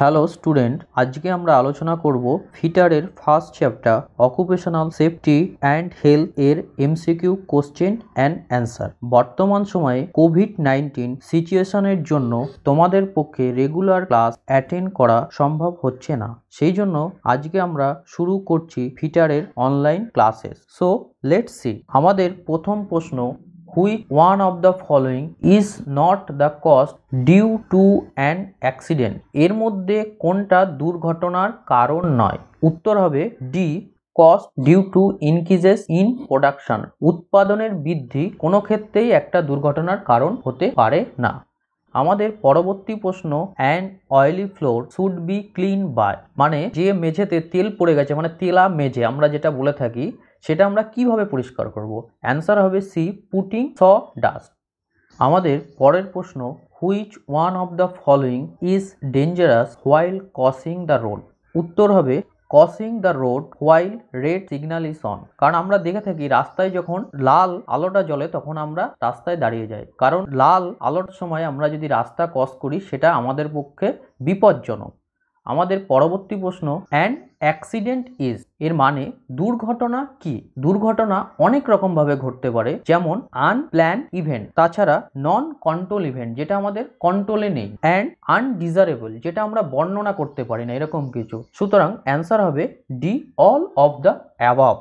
Hello student আজকে আমরা আলোচনা করব ফিটারের first chapter occupational safety and health এর এমসিকিউ কোশ্চেন অ্যান্ড অ্যান্সার বর্তমান সময়ে কোভিড নাইন্টিন সিচুয়েশনের জন্য তোমাদের পক্ষে রেগুলার ক্লাস অ্যাটেন্ড করা সম্ভব হচ্ছে না সেই জন্য আজকে আমরা শুরু করছি ফিটারের online classes so let see আমাদের প্রথম প্রশ্ন which one of the following is not the cost due to an accident এর মধ্যে কোনটা দুর্ঘটনার কারণ নয় উত্তর হবে D cost due to increases in production উৎপাদনের বৃদ্ধি কোনো ক্ষেত্রেই একটা দুর্ঘটনার কারণ হতে পারে না আমাদের পরবর্তী প্রশ্ন and oily floor should be clean by মানে যে মেঝেতে তেল পড়ে গেছে মানে তেলা মেঝে আমরা যেটা বলে থাকি সেটা আমরা কিভাবে পরিষ্কার করব অ্যান্সার হবে সি পুটিং স ডাস্ট আমাদের পরের প্রশ্ন which one of the following is dangerous while crossing the road উত্তর হবে crossing the road while red signal is on কারণ আমরা দেখে থাকি রাস্তায় যখন লাল আলোটা জ্বলে তখন আমরা রাস্তায় দাঁড়িয়ে যাই কারণ লাল আলোর সময় আমরা যদি রাস্তা ক্রস করি সেটা আমাদের পক্ষে বিপজ্জনক আমাদের পরবর্তী প্রশ্ন অ্যান্ড অ্যাক্সিডেন্ট ইজ এর মানে দুর্ঘটনা কি দুর্ঘটনা অনেক রকমভাবে ঘটতে পারে যেমন আনপ্ল্যান ইভেন্ট তাছাড়া নন কন্ট্রোল ইভেন্ট যেটা আমাদের কন্ট্রোলে নেই অ্যান্ড আনডিজারেবল যেটা আমরা বর্ণনা করতে পারি না এরকম কিছু সুতরাং অ্যান্সার হবে D all of the above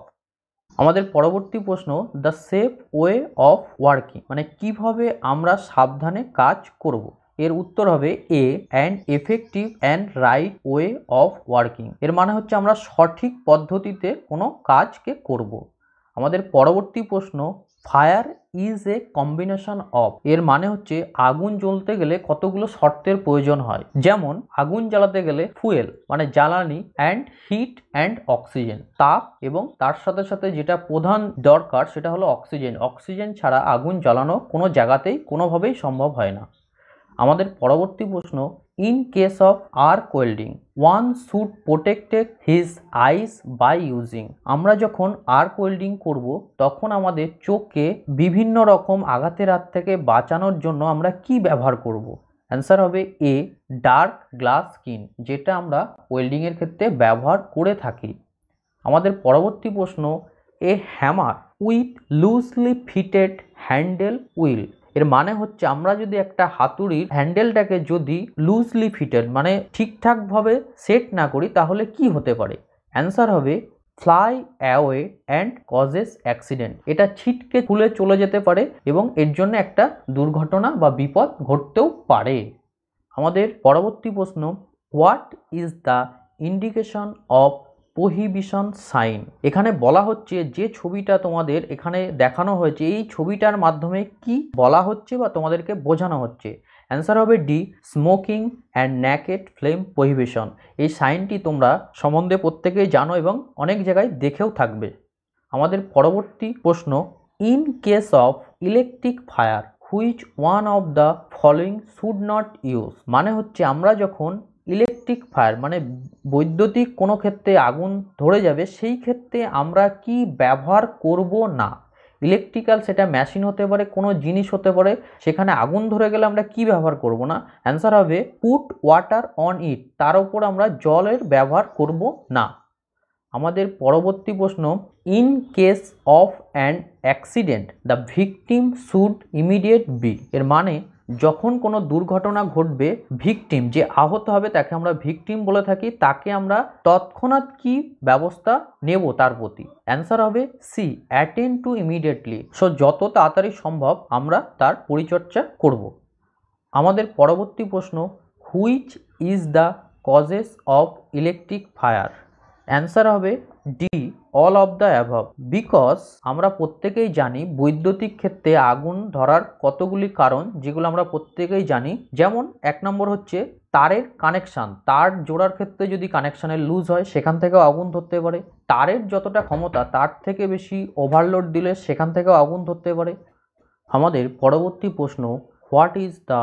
আমাদের পরবর্তী প্রশ্ন the safe way of working মানে কিভাবে আমরা সাবধানে কাজ করব এর উত্তর হবে A and effective and right way of working এর মানে হচ্ছে আমরা সঠিক পদ্ধতিতে কোনো কাজকে করব। আমাদের পরবর্তী প্রশ্ন fire is a combination of এর মানে হচ্ছে আগুন জ্বলতে গেলে কতগুলো শর্তের প্রয়োজন হয় যেমন আগুন জ্বালাতে গেলে ফুয়েল মানে জ্বালানি অ্যান্ড হিট অ্যান্ড অক্সিজেন তাপ এবং তার সাথে সাথে যেটা প্রধান দরকার সেটা হলো অক্সিজেন অক্সিজেন ছাড়া আগুন জ্বালানো কোনো জায়গাতেই কোনোভাবেই সম্ভব হয় না আমাদের পরবর্তী প্রশ্ন in case of arc welding one should protected his eyes by using আমরা যখন আর কোয়েল্ডিং করব তখন আমাদের চোখকে বিভিন্ন রকম আঘাতের হাত থেকে বাঁচানোর জন্য আমরা কি ব্যবহার করব। অ্যান্সার হবে এ ডার্ক গ্লাস স্কিন যেটা আমরা ওয়েল্ডিংয়ের ক্ষেত্রে ব্যবহার করে থাকি আমাদের পরবর্তী প্রশ্ন a hammer with loosely fitted handle will এর মানে হচ্ছে আমরা যদি একটা হাতুড়ির হ্যান্ডেলটাকে যদি লুজলি ফিটেড মানে ঠিকঠাকভাবে সেট না করি তাহলে কি হতে পারে অ্যান্সার হবে fly away and causes accident এটা ছিটকে খুলে চলে যেতে পারে এবং এর জন্য একটা দুর্ঘটনা বা বিপদ ঘটতেও পারে আমাদের পরবর্তী প্রশ্ন what is the indication of prohibition sign এখানে বলা হচ্ছে যে ছবিটা তোমাদের এখানে দেখানো হয়েছে এই ছবিটার মাধ্যমে কি বলা হচ্ছে বা তোমাদেরকে বোঝানো হচ্ছে অ্যান্সার হবে D smoking and naked flame prohibition এই সাইনটি তোমরা সম্বন্ধে প্রত্যেকেই জানো এবং অনেক জায়গায় দেখেও থাকবে আমাদের পরবর্তী প্রশ্ন in case of electric fire which one of the following should not use মানে হচ্ছে আমরা যখন ইলেকট্রিক ফায়ার মানে বৈদ্যুতিক কোনো ক্ষেত্রে আগুন ধরে যাবে সেই ক্ষেত্রে আমরা কি ব্যবহার করব না ইলেকট্রিক্যাল সেটা মেশিন হতে পারে কোনো জিনিস হতে পারে সেখানে আগুন ধরে গেলে আমরা কি ব্যবহার করব না অ্যান্সার হবে পুট ওয়াটার অন ইট তার উপর আমরা জলের ব্যবহার করব না আমাদের পরবর্তী প্রশ্ন in case of an accident the victim should immediate be এর মানে যখন কোনো দুর্ঘটনা ঘটবে ভিকটিম যে আহত হবে তাকে আমরা ভিকটিম বলে থাকি তাকে আমরা তৎক্ষণাৎ কি ব্যবস্থা নেব তার প্রতি অ্যান্সার হবে C attend to immediately so যত তাড়াতাড়ি সম্ভব আমরা তার পরিচর্যা করব আমাদের পরবর্তী প্রশ্ন which is the causes of electric fire answer হবে D all of the above because আমরা প্রত্যেকেই জানি বৈদ্যুতিক ক্ষেত্রে আগুন ধরার কতগুলি কারণ যেগুলো আমরা প্রত্যেকেই জানি যেমন এক নম্বর হচ্ছে তারের কানেকশান তার জোড়ার ক্ষেত্রে যদি কানেকশানের লুজ হয় সেখান থেকেও আগুন ধরতে পারে তারের যতটা ক্ষমতা তার থেকে বেশি ওভারলোড দিলে সেখান থেকেও আগুন ধরতে পারে আমাদের পরবর্তী প্রশ্ন what is the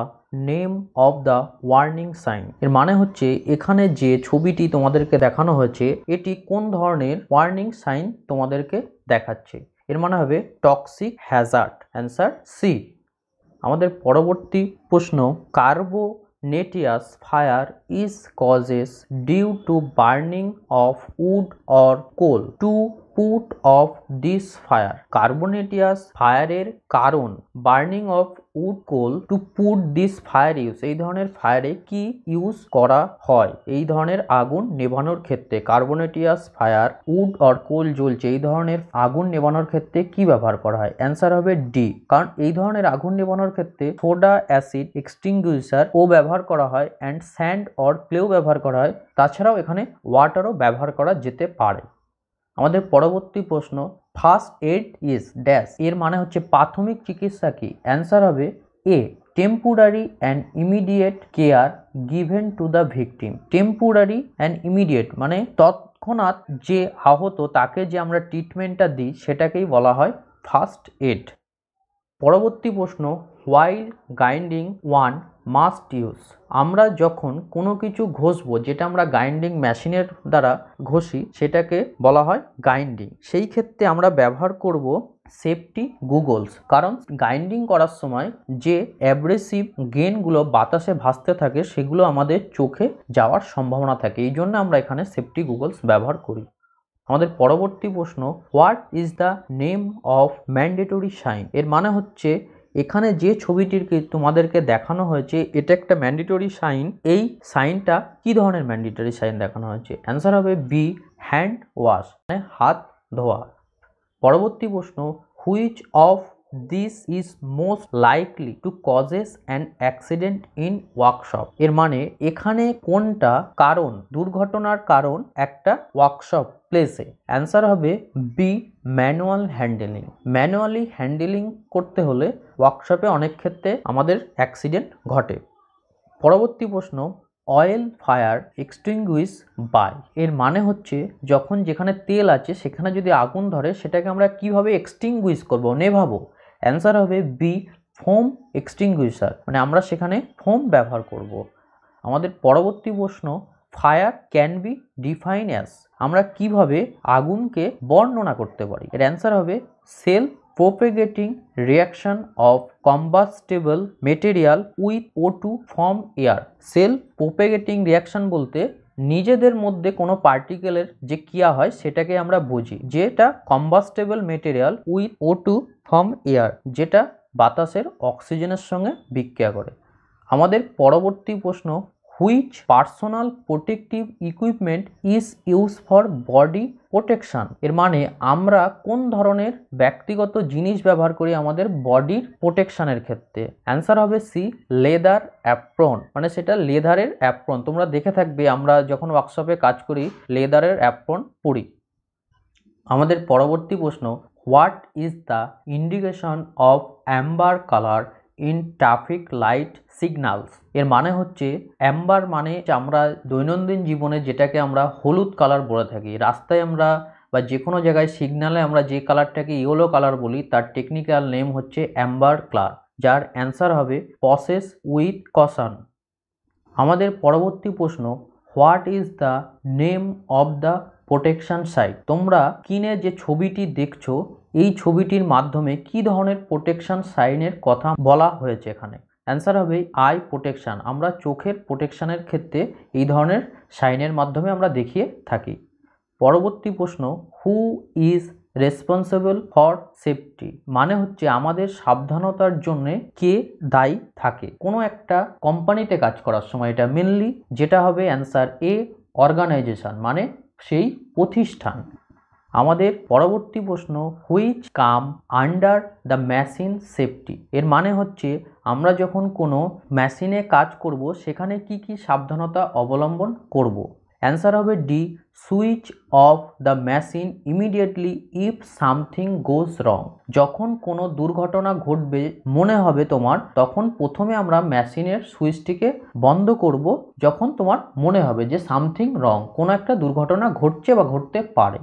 name of the warning sign এর মানে হচ্ছে এখানে যে ছবিটি তোমাদেরকে দেখানো হয়েছে এটি কোন ধরনের ওয়ার্নিং সাইন তোমাদেরকে দেখাচ্ছে এর মানে হবে টক্সিক হ্যাজার্ড অ্যান্সার সি আমাদের পরবর্তী প্রশ্ন carbonaceous fire is causes due to burning of wood or coal to put off this fire carbonaceous ফায়ারের কারণ burning of wood coal to put this fire use এই ধরনের ফায়ারে কি use করা হয় এই ধরনের আগুন নেভানোর ক্ষেত্রে carbonaceous fire wood or coal জ্বলছে এই ধরনের আগুন নেভানোর ক্ষেত্রে কি ব্যবহার করা হয় অ্যান্সার হবে ডি কারণ এই ধরনের আগুন নেভানোর ক্ষেত্রে সোডা অ্যাসিড এক্সটিংগুইসার ও ব্যবহার করা হয় অ্যান্ড স্যান্ড অর ক্লেও ব্যবহার করা হয় তাছাড়াও এখানে ওয়াটারও ব্যবহার করা যেতে পারে আমাদের পরবর্তী প্রশ্ন ফার্স্ট এড ইজ ড্যাশ এর মানে হচ্ছে প্রাথমিক চিকিৎসা কি অ্যান্সার হবে A temporary and immediate care given to the victim temporary and immediate মানে তৎক্ষণাৎ যে আহত তাকে যে আমরা ট্রিটমেন্টটা দিই সেটাকেই বলা হয় ফার্স্ট এড পরবর্তী প্রশ্ন while grinding one must use আমরা যখন কোনো কিছু ঘষবো যেটা আমরা গ্রাইন্ডিং মেশিনের দ্বারা ঘষি সেটাকে বলা হয় গ্রাইন্ডিং সেই ক্ষেত্রে আমরা ব্যবহার করব সেফটি গুগলস কারণ গ্রাইন্ডিং করার সময় যে অ্যাব্রেসিভ গেনগুলো বাতাসে ভাসতে থাকে সেগুলো আমাদের চোখে যাওয়ার সম্ভাবনা থাকে এই জন্য আমরা এখানে সেফটি গুগলস ব্যবহার করি আমাদের পরবর্তী প্রশ্ন what is the name of mandatory sign এর মানে হচ্ছে এখানে যে ছবিটিকে তোমাদেরকে দেখানো হয়েছে এটা একটা ম্যান্ডেটরি সাইন এই সাইনটা কি ধরনের ম্যান্ডেটরি সাইন দেখানো হয়েছে অ্যান্সার হবে বি হ্যান্ড ওয়াশ মানে হাত ধোয়া পরবর্তী প্রশ্ন which of this is most likely to causes and accident in workshop এর মানে এখানে কোনটা কারণ দুর্ঘটনার কারণ একটা ওয়ার্কশপ প্লেসে অ্যান্সার হবে B manual handling manually handling করতে হলে ওয়ার্কশপে অনেক ক্ষেত্রে আমাদের অ্যাক্সিডেন্ট ঘটে পরবর্তী প্রশ্ন অয়েল ফায়ার এক্সটিংগুইস বাই এর মানে হচ্ছে যখন যেখানে তেল আছে সেখানে যদি আগুন ধরে সেটাকে আমরা কীভাবে এক্সটিংগুইশ করবো নেভাবো অ্যান্সার হবে বি ফোম এক্সটিংগুইশার মানে আমরা সেখানে ফোম ব্যবহার করব। আমাদের পরবর্তী প্রশ্ন fire can be define as আমরা কিভাবে আগুনকে বর্ণনা করতে পারি এর অ্যান্সার হবে self propagating propagating of combustible material with O two form air self propagating reaction বলতে নিজেদের মধ্যে কোনো পার্টিকেলের যে ক্রিয়া হয় সেটাকে আমরা বুঝি যেটা combustible material with O two from air যেটা বাতাসের অক্সিজেনের সঙ্গে বিক্রিয়া করে আমাদের পরবর্তী প্রশ্ন which personal protective equipment is use for body protection এর মানে আমরা কোন ধরনের ব্যক্তিগত জিনিস ব্যবহার করি আমাদের বডির প্রোটেকশানের ক্ষেত্রে অ্যান্সার হবে সি লেদার অ্যাপ্রন মানে সেটা লেদারের অ্যাপ্রন তোমরা দেখে থাকবে আমরা যখন ওয়ার্কশপে কাজ করি লেদারের অ্যাপ্রন পড়ি আমাদের পরবর্তী প্রশ্ন what is the indication of amber colour in traffic light signals এর মানে হচ্ছে অ্যাম্বার মানে আমরা দৈনন্দিন জীবনে যেটাকে আমরা হলুদ কালার বলে থাকি রাস্তায় আমরা বা যে কোনো জায়গায় সিগনালে আমরা যে কালারটাকে ইয়েলো কালার বলি তার টেকনিক্যাল নেম হচ্ছে অ্যাম্বার ক্লার যার অ্যান্সার হবে প্রসেস উইথ কসান আমাদের পরবর্তী প্রশ্ন what is the name of the protection সাইট তোমরা কিনে যে ছবিটি দেখছো এই ছবিটির মাধ্যমে কি ধরনের প্রোটেকশন সাইনের কথা বলা হয়েছে এখানে অ্যান্সার হবে আই প্রোটেকশান আমরা চোখের প্রোটেকশানের ক্ষেত্রে এই ধরনের সাইনের মাধ্যমে আমরা দেখিয়ে থাকি পরবর্তী প্রশ্ন who is responsible for safety মানে হচ্ছে আমাদের সাবধানতার জন্যে কে দায়ী থাকে কোনো একটা কোম্পানিতে কাজ করার সময় এটা মেনলি যেটা হবে অ্যান্সার এ অর্গানাইজেশন মানে সেই প্রতিষ্ঠান আমাদের পরবর্তী প্রশ্ন which come under the machine safety এর মানে হচ্ছে আমরা যখন কোনো মেশিনে কাজ করব সেখানে কি কি সাবধানতা অবলম্বন করব। অ্যান্সার হবে D switch off the machine immediately if something goes wrong যখন কোনো দুর্ঘটনা ঘটবে মনে হবে তোমার তখন প্রথমে আমরা মেশিনের সুইচটিকে বন্ধ করব যখন তোমার মনে হবে যে সামথিং রং কোনো একটা দুর্ঘটনা ঘটছে বা ঘটতে পারে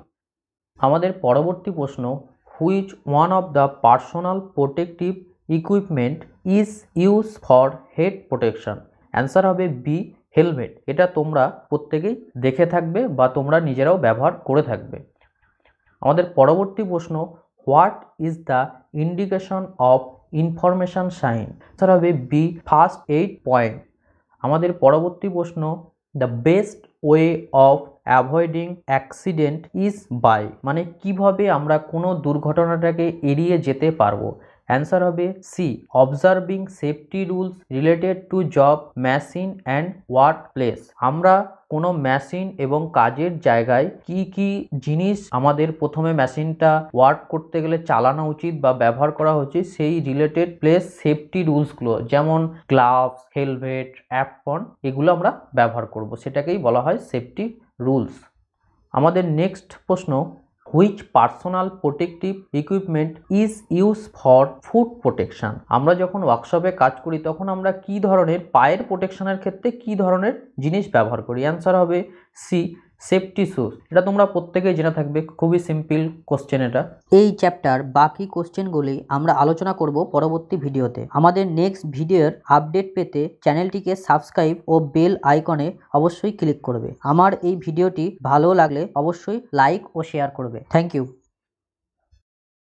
আমাদের পরবর্তী প্রশ্ন which one of the personal protective equipment is use for head protection answer হবে বি হেলমেট এটা তোমরা প্রত্যেকেই দেখে থাকবে বা তোমরা নিজেরাও ব্যবহার করে থাকবে আমাদের পরবর্তী প্রশ্ন what is the indication of information sign answer হবে বি ফার্স্ট এইট পয়েন্ট আমাদের পরবর্তী প্রশ্ন the best way of avoiding accident is by মানে কিভাবে আমরা কোনো দুর্ঘটনাটাকে এড়িয়ে যেতে পারবো অ্যান্সার হবে C observing safety rules related to job machine and work place আমরা কোনো মেশিন এবং কাজের জায়গায় কি কি জিনিস আমাদের প্রথমে মেশিনটা ওয়ার্ক করতে গেলে চালানো উচিত বা ব্যবহার করা উচিত সেই রিলেটেড প্লেস সেফটি রুলসগুলো যেমন গ্লাভস হেলমেট অ্যাপন এগুলো আমরা ব্যবহার করব সেটাকেই বলা হয় সেফটি রুলস আমাদের নেক্সট প্রশ্ন which personal protective equipment is use for food protection আমরা যখন ওয়ার্কশপে কাজ করি তখন আমরা কি ধরনের পায়ের প্রোটেকশানের ক্ষেত্রে কি ধরনের জিনিস ব্যবহার করি অ্যান্সার হবে সি সেফটি শুজ এটা তোমরা প্রত্যেকেই জেনে থাকবে খুবই সিম্পল কোশ্চেন এটা এই চ্যাপ্টার বাকি কোশ্চেনগুলি আমরা আলোচনা করব পরবর্তী ভিডিওতে আমাদের নেক্সট ভিডিওর আপডেট পেতে চ্যানেলটিকে সাবস্ক্রাইব ও বেল আইকনে অবশ্যই ক্লিক করবে আমার এই ভিডিওটি ভালো লাগলে অবশ্যই লাইক ও শেয়ার করবে থ্যাংক ইউ